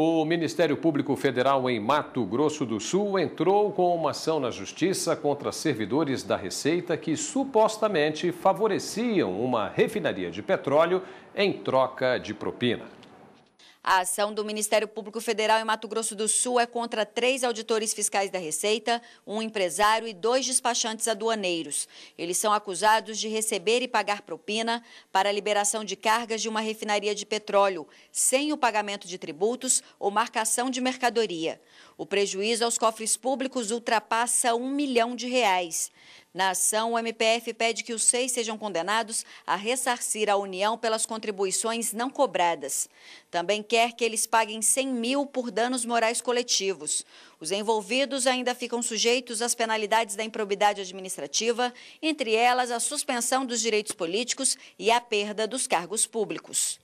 O Ministério Público Federal em Mato Grosso do Sul entrou com uma ação na justiça contra servidores da Receita que supostamente favoreciam uma refinaria de petróleo em troca de propina. A ação do Ministério Público Federal em Mato Grosso do Sul é contra três auditores fiscais da Receita, um empresário e dois despachantes aduaneiros. Eles são acusados de receber e pagar propina para a liberação de cargas de uma refinaria de petróleo, sem o pagamento de tributos ou marcação de mercadoria. O prejuízo aos cofres públicos ultrapassa um milhão de reais. Na ação, o MPF pede que os seis sejam condenados a ressarcir a União pelas contribuições não cobradas. Também quer que eles paguem 100 mil por danos morais coletivos. Os envolvidos ainda ficam sujeitos às penalidades da improbidade administrativa, entre elas a suspensão dos direitos políticos e a perda dos cargos públicos.